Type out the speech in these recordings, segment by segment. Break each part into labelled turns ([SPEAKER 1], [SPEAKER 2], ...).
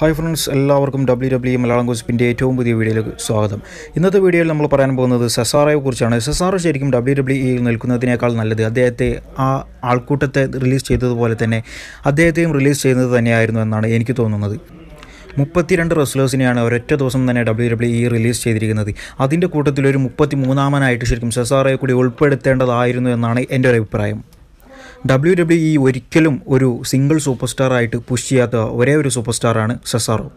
[SPEAKER 1] hi friends എല്ലാവർക്കും W W e Malayalam കോസിപ്പിൻ്റെ ഏറ്റവും പുതിയ വീഡിയോയിലേക്ക് സ്വാഗതം ഇന്നത്തെ വീഡിയോയിൽ നമ്മൾ പറയാൻ പോകുന്നത് സെസാറയെ കുറിച്ചാണ് സെസാറ ശരിക്കും ഡബ്ല്യു ഡബ്ല്യു ഇയിൽ e നിൽക്കുന്നതിനേക്കാൾ നല്ലത് അദ്ദേഹത്തെ ആ ആൾക്കൂട്ടത്തെ റിലീസ് ചെയ്തതുപോലെ തന്നെ അദ്ദേഹത്തെയും റിലീസ് ചെയ്യുന്നത് തന്നെയായിരുന്നു എന്നാണ് എനിക്ക് തോന്നുന്നത് മുപ്പത്തിരണ്ട് റെസ്ലേഴ്സിനെയാണ് ഒരൊറ്റ ദിവസം തന്നെ ഡബ്ല്യു ഡബ്ല്യു ഇ റിലീസ് ചെയ്തിരിക്കുന്നത് അതിൻ്റെ കൂട്ടത്തിൽ ഒരു മുപ്പത്തി മൂന്നാമനായിട്ട് ശരിക്കും സെസാറയെ കൂടി ഉൾപ്പെടുത്തേണ്ടതായിരുന്നു എന്നാണ് എൻ്റെ ഒരു അഭിപ്രായം ഡബ്ല്യു ഡബ്ല്യു ഇ ഒരിക്കലും ഒരു സിംഗിൾ സൂപ്പർ സ്റ്റാർ ആയിട്ട് പുഷ് ചെയ്യാത്ത ഒരേ ഒരു സൂപ്പർ സ്റ്റാറാണ് സെസാറോ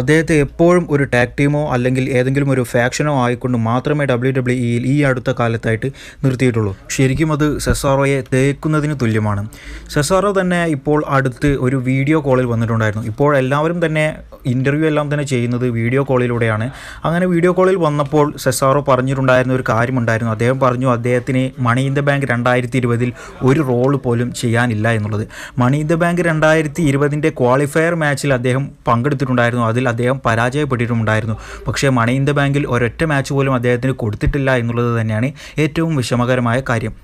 [SPEAKER 1] അദ്ദേഹത്തെ എപ്പോഴും ഒരു ടാക് ടീമോ അല്ലെങ്കിൽ ഏതെങ്കിലും ഒരു ഫാക്ഷനോ ആയിക്കൊണ്ട് മാത്രമേ ഡബ്ല്യു ഡബ്ല്യു ഇയിൽ e ഈ അടുത്ത കാലത്തായിട്ട് നിർത്തിയിട്ടുള്ളൂ ശരിക്കും അത് സെസാറോയെ തേക്കുന്നതിന് തുല്യമാണ് സെസാറോ തന്നെ ഇപ്പോൾ അടുത്ത് ഒരു വീഡിയോ കോളിൽ വന്നിട്ടുണ്ടായിരുന്നു ഇപ്പോൾ എല്ലാവരും തന്നെ ഇൻ്റർവ്യൂ എല്ലാം തന്നെ ചെയ്യുന്നത് വീഡിയോ കോളിലൂടെയാണ് അങ്ങനെ വീഡിയോ കോളിൽ വന്നപ്പോൾ സെസാറോ പറഞ്ഞിട്ടുണ്ടായിരുന്ന ഒരു കാര്യമുണ്ടായിരുന്നു അദ്ദേഹം പറഞ്ഞു അദ്ദേഹത്തിന് മണി ഇൻ ദ ബാങ്ക് രണ്ടായിരത്തി ഇരുപതിൽ ഒരു റോൾ പോലും ചെയ്യാനില്ല എന്നുള്ളത് മണി ഇൻ ദ ബാങ്ക് രണ്ടായിരത്തി ഇരുപതിൻ്റെ ക്വാളിഫയർ മാച്ചിൽ അദ്ദേഹം പങ്കെടുത്തിട്ടുണ്ടായിരുന്നു അതിൽ അദ്ദേഹം പരാജയപ്പെട്ടിട്ടുണ്ടായിരുന്നു പക്ഷേ മണി ഇൻ ദ ബാങ്കിൽ ഒരൊറ്റ മാച്ച് പോലും അദ്ദേഹത്തിന് കൊടുത്തിട്ടില്ല എന്നുള്ളത് തന്നെയാണ് ഏറ്റവും വിഷമകരമായ കാര്യം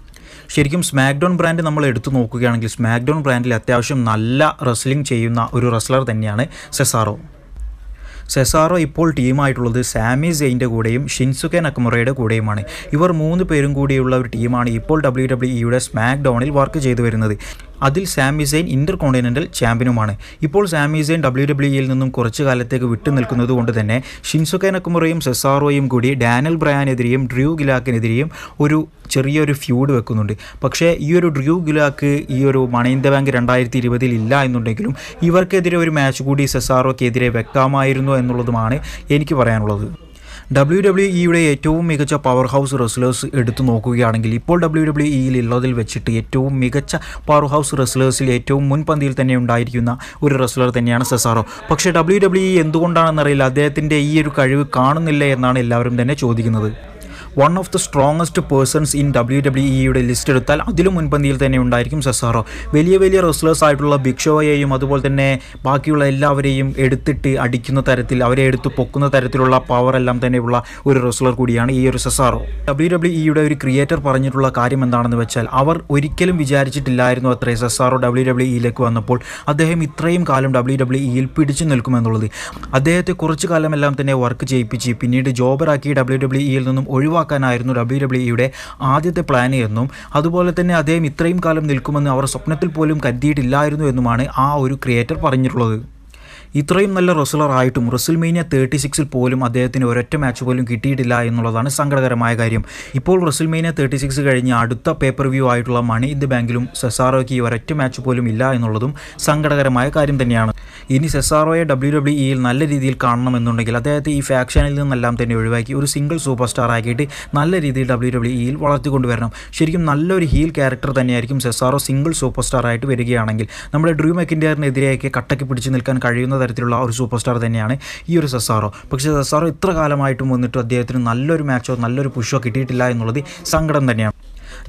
[SPEAKER 1] ശരിക്കും സ്മാക്ഡൗൺ ബ്രാൻഡ് നമ്മൾ എടുത്തു നോക്കുകയാണെങ്കിൽ സ്മാക്ഡൗൺ ബ്രാൻഡിൽ അത്യാവശ്യം നല്ല റെസ്ലിംഗ് ചെയ്യുന്ന ഒരു റെസ്ലർ തന്നെയാണ് സെസാറോ സെസാറോ ഇപ്പോൾ ടീമായിട്ടുള്ളത് സാമി സെയിൻ്റെ കൂടെയും ഷിൻസുക്കെ നക്മുറയുടെ കൂടെയുമാണ് ഇവർ മൂന്ന് പേരും കൂടിയുള്ള ഒരു ടീമാണ് ഇപ്പോൾ ഡബ്ല്യു ഡബ്ല്യു ഇയുടെ സ്മാക്ഡൗണിൽ വർക്ക് ചെയ്തു വരുന്നത് അതിൽ സാമിസൈൻ ഇന്റർ കോണ്ടിനെന്റൽ ചാമ്പ്യനുമാണ് ഇപ്പോൾ സാമിസൈൻ ഡബ്ല്യു ഇയിൽ നിന്നും കുറച്ചു കാലത്തേക്ക് വിട്ടു നിൽക്കുന്നത് കൊണ്ട് തന്നെ ഷിൻസുക്കെ നക്കുമുറയും സെസാറോയും കൂടി ഡാനൽ ബ്രയാനെതിരെയും ഡ്രൂ ഗിലാക്കിനെതിരെയും ഒരു ചെറിയൊരു ഫ്യൂഡ് വെക്കുന്നുണ്ട് പക്ഷേ ഈ ഒരു ഡ്രൂ ഗിലാക്ക് ഈ ഒരു മണീന്ദ ബാങ്ക് രണ്ടായിരത്തി ഇരുപതിൽ ഇല്ല എന്നുണ്ടെങ്കിലും ഇവർക്കെതിരെ ഒരു മാച്ച് കൂടി സെസാറോക്കെതിരെ വെക്കാമായിരുന്നു എന്നുള്ളതുമാണ് എനിക്ക് പറയാനുള്ളത് ഡബ്ല്യു ഡബ്ല്യു ഇയുടെ e ഏറ്റവും മികച്ച പവർ ഹൗസ് റെസ്ലേഴ്സ് എടുത്തു നോക്കുകയാണെങ്കിൽ ഇപ്പോൾ ഡബ്ല്യു ഡബ്ല്യു ഇയിൽ e ഉള്ളതിൽ വെച്ചിട്ട് ഏറ്റവും മികച്ച പവർ ഹൗസ് റെസ്ലേഴ്സിൽ ഏറ്റവും മുൻപന്തിയിൽ തന്നെ ഉണ്ടായിരിക്കുന്ന ഒരു റെസ്ലർ തന്നെയാണ് സെസാറോ പക്ഷേ ഡബ്ല്യു ഡബ്ല്യു ഇ എന്തുകൊണ്ടാണെന്നറിയില്ല അദ്ദേഹത്തിൻ്റെ ഈ ഒരു കഴിവ് കാണുന്നില്ല എന്നാണ് എല്ലാവരും തന്നെ ചോദിക്കുന്നത് one of the strongest persons in W W ഇയുടെ ലിസ്റ്റ് എടുത്താൽ അതിലും മുൻപന്തിയിൽ തന്നെ ഉണ്ടായിരിക്കും സെസാറോ വലിയ വലിയ റെസ്ലേഴ്സ് ആയിട്ടുള്ള ബിഗ് ഷോയെയും അതുപോലെ തന്നെ ബാക്കിയുള്ള എല്ലാവരെയും എടുത്തിട്ട് അടിക്കുന്ന തരത്തിൽ അവരെ എടുത്ത് പൊക്കുന്ന തരത്തിലുള്ള പവർ എല്ലാം തന്നെയുള്ള ഒരു റെസ്ലർ കൂടിയാണ് ഈ ഒരു സെസാറോ ഡബ്ല്യു ഡബ്ല്യു ഇയുടെ ഒരു ക്രിയേറ്റർ പറഞ്ഞിട്ടുള്ള കാര്യം എന്താണെന്ന് വെച്ചാൽ അവർ ഒരിക്കലും വിചാരിച്ചിട്ടില്ലായിരുന്നു അത്രേ സെസാറോ ഡബ്ല്യു ഡബ്ല്യു ഇയിലേക്ക് e വന്നപ്പോൾ അദ്ദേഹം ഇത്രയും കാലം ഡബ്ല്യു ഡബ്ല്യു ഇയിൽ e പിടിച്ചു നിൽക്കുമെന്നുള്ളത് അദ്ദേഹത്തെ കുറച്ചു കാലമെല്ലാം തന്നെ വർക്ക് ചെയ്യിപ്പിച്ച് പിന്നീട് ജോബറാക്കി ഡബ്ല്യു ഡബ്ല്യു ഇയിൽ e നിന്നും ഒഴിവാക്കി ഉറപ്പാക്കാനായിരുന്നു ഡബ്ല്യു ഇയുടെ ആദ്യത്തെ പ്ലാൻ എന്നും അതുപോലെ തന്നെ അദ്ദേഹം ഇത്രയും കാലം നിൽക്കുമെന്ന് അവർ സ്വപ്നത്തിൽ പോലും കരുതിയിട്ടില്ലായിരുന്നു എന്നുമാണ് ആ ഒരു ക്രിയേറ്റർ പറഞ്ഞിട്ടുള്ളത് ഇത്രയും നല്ല റെസ്ലർ ആയിട്ടും റെസിൽമേനിയ തേർട്ടി സിക്സിൽ പോലും അദ്ദേഹത്തിന് ഒരൊറ്റ മാച്ച് പോലും കിട്ടിയിട്ടില്ല എന്നുള്ളതാണ് സങ്കടകരമായ കാര്യം ഇപ്പോൾ റെസിൽമേനിയ തേർട്ടി സിക്സ് കഴിഞ്ഞ് അടുത്ത പേപ്പർ വ്യൂ ആയിട്ടുള്ള മണി ഇന്ത് ബാങ്കിലും സെസാറോയ്ക്ക് ഒരൊറ്റ മാച്ച് പോലും ഇല്ല എന്നുള്ളതും സങ്കടകരമായ കാര്യം തന്നെയാണ് ഇനി സെസാറോയെ ഡബ്ല്യു ഡബ്ല്യു ഇയിൽ നല്ല രീതിയിൽ കാണണമെന്നുണ്ടെങ്കിൽ അദ്ദേഹത്തെ ഈ ഫാക്ഷനിൽ നിന്നെല്ലാം തന്നെ ഒഴിവാക്കി ഒരു സിംഗിൾ സൂപ്പർ സ്റ്റാർ ആക്കിയിട്ട് നല്ല രീതിയിൽ ഡബ്ല്യു ഡബ്ല്യു ഇയിൽ e വളർത്തിക്കൊണ്ടുവരണം ശരിക്കും നല്ലൊരു ഹീൽ ക്യാരക്ടർ തന്നെയായിരിക്കും സെസാറോ സിംഗിൾ സൂപ്പർ സ്റ്റാർ ആയിട്ട് വരികയാണെങ്കിൽ നമ്മുടെ ഡ്രൂ എക്കിൻ്റെ എതിരെയൊക്കെ പിടിച്ചു നിൽക്കാൻ കഴിയുന്ന തരത്തിലുള്ള ഒരു സൂപ്പർ സ്റ്റാർ തന്നെയാണ് ഈ ഒരു സെസാറോ പക്ഷേ സെസാറോ ഇത്ര കാലമായിട്ടും വന്നിട്ട് അദ്ദേഹത്തിന് നല്ലൊരു മാച്ചോ നല്ലൊരു പുഷോ കിട്ടിയിട്ടില്ല എന്നുള്ളത് സങ്കടം തന്നെയാണ്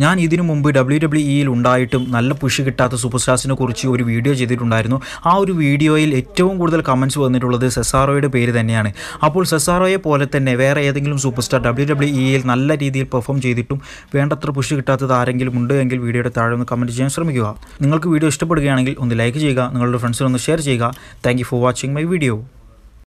[SPEAKER 1] ഞാൻ ഇതിനു മുമ്പ് ഡബ്ല്യു ഡബ്ല്യു ഇയിൽ e ഉണ്ടായിട്ടും നല്ല പുഷ് കിട്ടാത്ത സൂപ്പർ സ്റ്റാർസിനെ കുറിച്ച് ഒരു വീഡിയോ ചെയ്തിട്ടുണ്ടായിരുന്നു ആ ഒരു വീഡിയോയിൽ ഏറ്റവും കൂടുതൽ കമൻസ് വന്നിട്ടുള്ളത് സെസാറോയുടെ പേര് തന്നെയാണ് അപ്പോൾ സെസാറോയെ പോലെ തന്നെ വേറെ ഏതെങ്കിലും സൂപ്പർ സ്റ്റാർ ഡബ്ല്യു ഡബ്ല്യു ഇയിൽ നല്ല രീതിയിൽ പെർഫോം ചെയ്തിട്ടും വേണ്ടത്ര പുഷ് കിട്ടാത്തത് ആരെങ്കിലും ഉണ്ട് എങ്കിൽ വീഡിയോയുടെ താഴെ ഒന്ന് കമൻറ്റ് ചെയ്യാൻ ശ്രമിക്കുക നിങ്ങൾക്ക് വീഡിയോ ഇഷ്ടപ്പെടുകയാണെങ്കിൽ ഒന്ന് ലൈക്ക് ചെയ്യുക നിങ്ങളുടെ ഫ്രണ്ട്സിനൊന്ന് ഷെയർ ചെയ്യുക thank for watching my video